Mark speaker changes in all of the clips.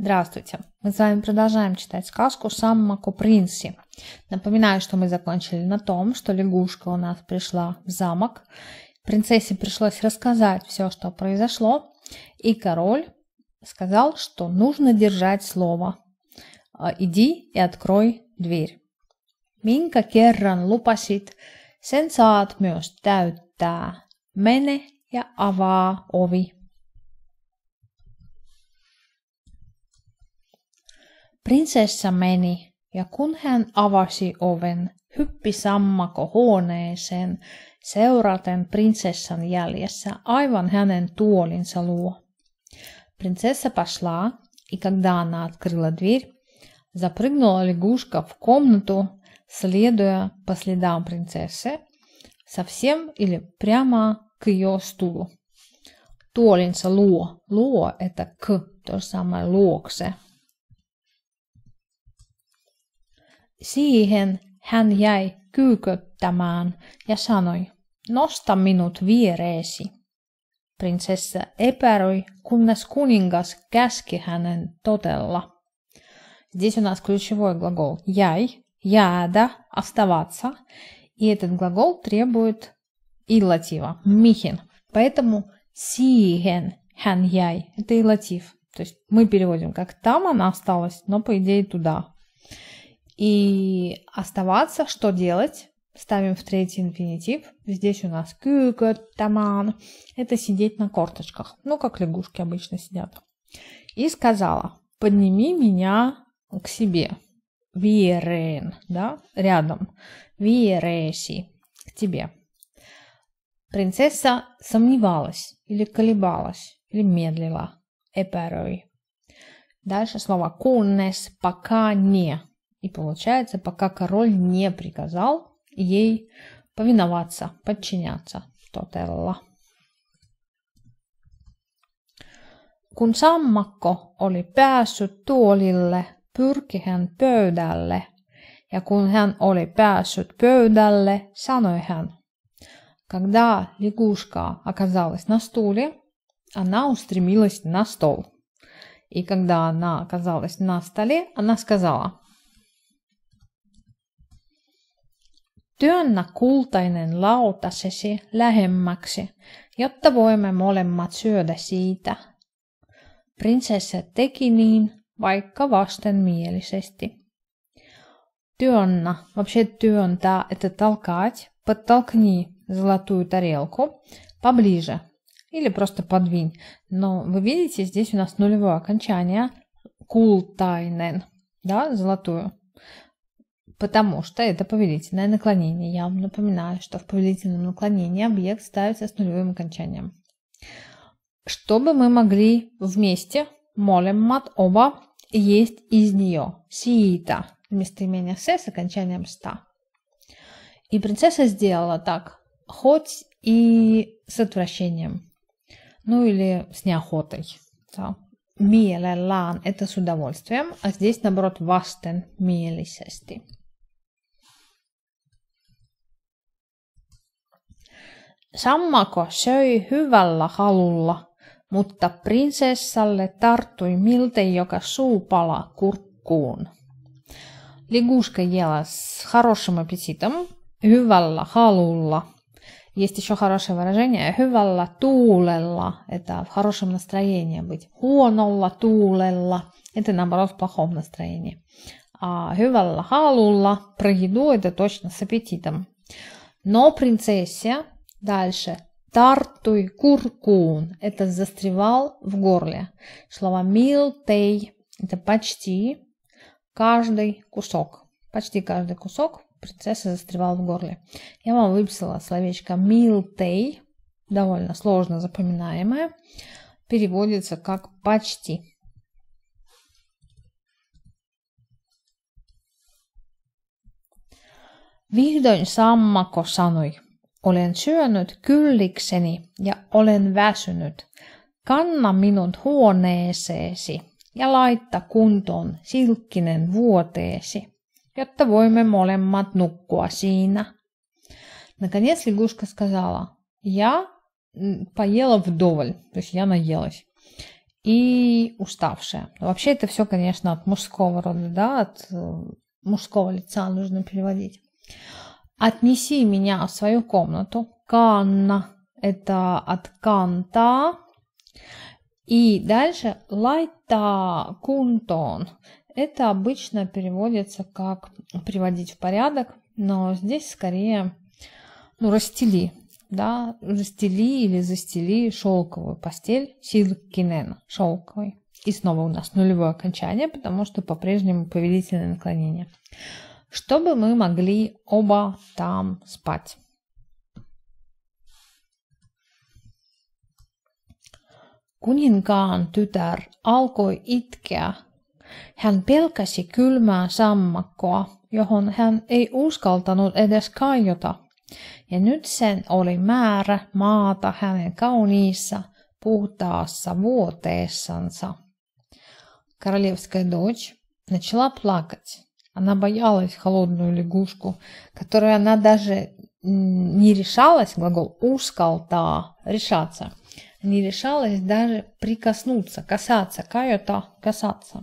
Speaker 1: Здравствуйте! Мы с вами продолжаем читать сказку «Саммако Принси». Напоминаю, что мы закончили на том, что лягушка у нас пришла в замок. Принцессе пришлось рассказать все, что произошло, и король сказал, что нужно держать слово. «А, «Иди и открой дверь». Минка керран лупасит, sen saat myös täyttää. Mene ja avaa ovi. Prinsessa meni, ja kun hän avasi oven, hyppi sammako huoneeseen, seuraten prinsessan jäljessä aivan hänen tuolinsa luo. Prinsessa pошла, и когда она открыла дверь, запрыгнула лягушка в комнату, следуя по следам принцессы, совсем или прямо к Tuolinsa luo. Luo, että k, то же самое Siihen hän jäi kyyköttämään ja sanoi, nosta minut viereesi. Prinsessa epäröi, kunnes kuningas käski hänen totella. Здесь у нас ключевой глагол «яй», «яда», «оставаться». И этот глагол требует иллатива, «михин». Поэтому «сиен», «хан яй» – это иллатив. То есть мы переводим как «там она осталась», но по идее туда. И оставаться, что делать? Ставим в третий инфинитив. Здесь у нас таман. Это сидеть на корточках. Ну, как лягушки обычно сидят. И сказала, подними меня к себе. Виерен, да, рядом. Виереси, к тебе. Принцесса сомневалась или колебалась, или медлила. Эперой. Дальше слово «кунес» – «пока не». И получается, пока король не приказал ей повиноваться, подчиняться. Totella. Kun sammakko oli päässyt tuolille, pyrki hän pöydälle. Ja kun hän oli päässyt pöydälle, sanoi hän. Когда лягушка оказалась на стуле, она устремилась на стол. И когда она оказалась на столе, она сказала – Työnnä kultainen lautasesi lähemmäksi, jotta voimme molemmat syödä siitä. Prinsessa teki niin, vaikka vastenmielisesti. Työnnä, вообще työntä, että talkaat, подтолкни золотую тарелку поближе. Или просто подвинь. Но вы видите, здесь у нас нулевое окончание. kultainen, Cool да, золотую. потому что это повелительное наклонение. Я вам напоминаю, что в повелительном наклонении объект ставится с нулевым окончанием. Чтобы мы могли вместе, молим мат оба, есть из нее сиита, местоимение се с окончанием ста. И принцесса сделала так, хоть и с отвращением, ну или с неохотой. Да. Mielellään – это с удовольствием, а здесь, наоборот, vasten mielisesti. Sammako söi hyvällä halulla, mutta prinsessalle tarttui miltei joka suupala kurkkuun. Лягушка ела с хорошим аппетитом, hyvällä halulla. Есть еще хорошее выражение hyvällä tuulella. Это в хорошем настроении быть. Huonolla tuulella. Это наоборот в плохом настроении. А hyvällä halulla про еду это точно с аппетитом. Но принцессе Дальше. Тартуй куркун. Это застревал в горле. Слово милтей. Это почти каждый кусок. Почти каждый кусок принцесса застревал в горле. Я вам выписала словечко милтей. Довольно сложно запоминаемое. Переводится как почти. Vihdoin sammakko sanoi, Olen syönyt kyllikseni ja olen väsynyt. Kanna minut huoneeseesi ja laitta kuntoon silkkinen vuoteesi, jotta voimme molemmat nukkua siinä. Наконец лягушка сказала, я поела вдоволь, то есть я наелась. И уставшая. Вообще это все, конечно, от мужского рода, да, от мужского лица нужно переводить. Отнеси меня в свою комнату. Канна – это от канта. И дальше лайта кунтон. Это обычно переводится как приводить в порядок, но здесь скорее ну, расстели, да, расстели или застели шелковую постель силкинен, шелковый. И снова у нас нулевое окончание, потому что по-прежнему повелительное наклонение. чтобы мы могли оба там спать. Kuninkaan tytär alkoi itkeä. Hän pelkäsi kylmää sammakkoa, johon hän ei uskaltanut edes kaiota. Ja nyt sen oli määrä maata hänen kauniissa, puhtaassa vuoteessansa. Королевская дочь начала плакать. Она боялась холодную лягушку, которую она даже не решалась, глагол ускалта, решаться, не решалась даже прикоснуться, касаться, кайота, касаться.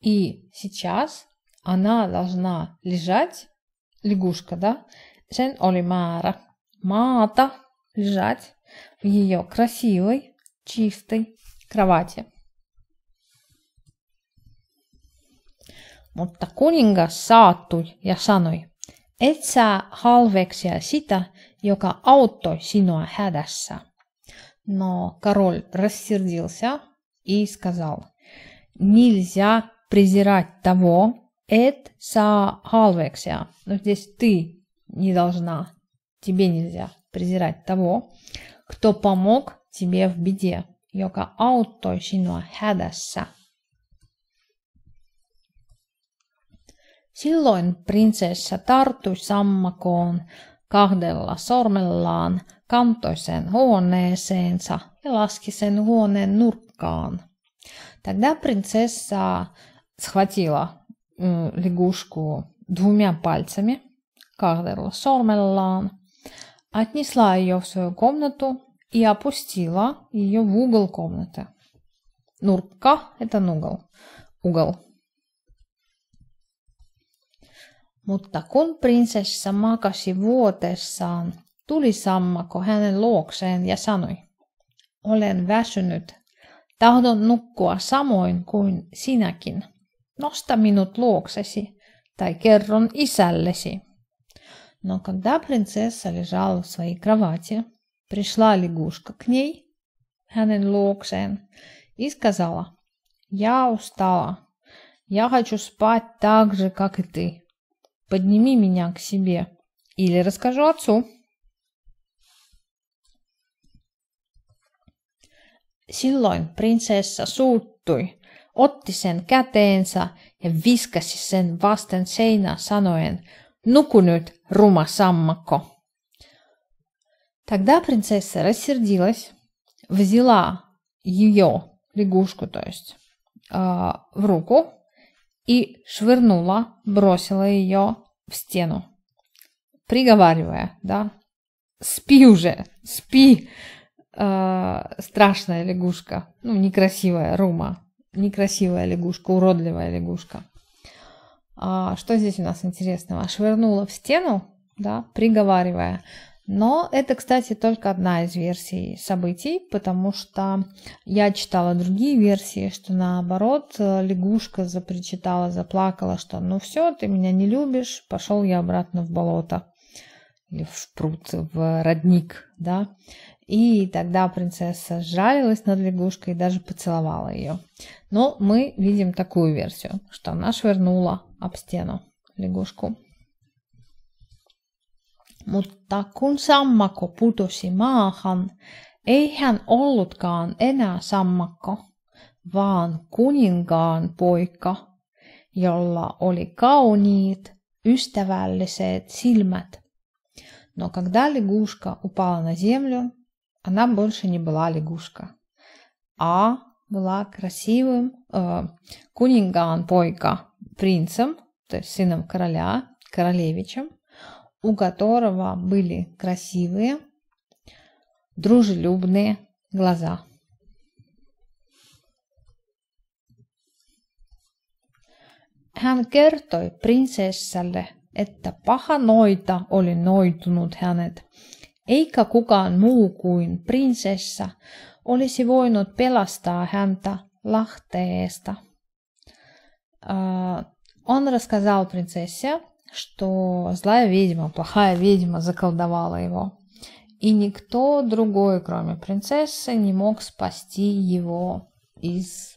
Speaker 1: И сейчас она должна лежать, лягушка, да, жен олимара, мата, лежать в ее красивой, чистой кровати. mutta kuningas saatui ja sanoi, et saa halveksia sitä, joka auttoi sinua hädässä. Но король рассердился и сказал, нельзя презирать того, эт са халвексия. Но здесь ты не должна, тебе нельзя презирать того, кто помог тебе в беде. Йока аутой синуа Silloin prinsessa tarttui sammakoon kahdella sormellaan, kantoi sen huoneeseensa ja laski sen huoneen nurkkaan. Тогда принцесса схватила э, лягушку двумя пальцами, кардерла сормеллан, отнесла ее в свою комнату и опустила ее в угол комнаты. Нурка – это угол. Угол. Mutta kun prinsessa makasi vuotessaan, tuli sammako hänen luokseen ja sanoi, olen väsynyt, tahdon nukkua samoin kuin sinäkin. Nosta minut luoksesi tai kerron isällesi. Но когда принцесса лежала в своей кровати, пришла лягушка к ней, hänen luokseen, и сказала, «Я устала, я хочу спать так же, как и ты». Подними меня к себе. Или расскажу отцу. Silloin prinsessa suuttui, otti sen käteensä ja viskasi sen vasten seinää sanoen, «Nuku nyt, ruma саммако!» Тогда принцесса рассердилась, взяла ее, лягушку, то есть, а, в руку и швырнула, бросила ее в стену, приговаривая, да, «Спи уже, спи!» э, страшная лягушка, ну, некрасивая рума, некрасивая лягушка, уродливая лягушка. А что здесь у нас интересного? Швырнула в стену, да, приговаривая, но это, кстати, только одна из версий событий, потому что я читала другие версии, что наоборот э, лягушка запричитала, заплакала, что ну все, ты меня не любишь, пошел я обратно в болото или в пруд, в родник, да. И тогда принцесса сжалилась над лягушкой и даже поцеловала ее. Но мы видим такую версию, что она швырнула об стену лягушку. Mutta kun sammakko putosi maahan, ei hän ollutkaan enää sammakko, vaan kuninkaan poika, jolla oli kauniit, ystävälliset silmät. Но когда лягушка упала на землю, она больше не была лягушка, а была красивым э, кунинган-пойка, принцем, то есть сыном короля, королевичем, у которого были красивые, дружелюбные глаза. Hän kertoi prinsessalle, että paha noita oli noitunut hänet, eikä kukaan muu kuin prinsessa olisi voinut pelastaa häntä Лахтеста. Он рассказал принцессе, что злая ведьма, плохая ведьма заколдовала его. И никто другой, кроме принцессы, не мог спасти его из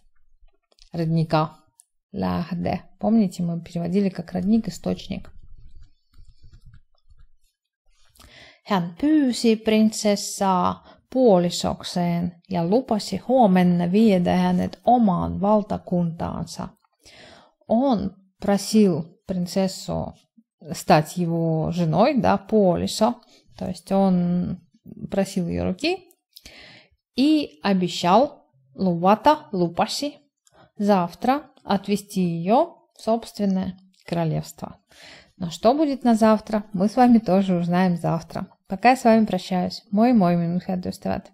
Speaker 1: родника Лахде. Помните, мы переводили как родник источник. Hän pyysi prinsessaa puolisokseen ja lupasi huomenna viedä hänet omaan valtakuntaansa. Он просил принцессу стать его женой, да, Полиса. То есть он просил ее руки и обещал Лувата Лупаси завтра отвезти ее в собственное королевство. Но что будет на завтра, мы с вами тоже узнаем завтра. Пока я с вами прощаюсь. Мой мой Минухи Адюстеват.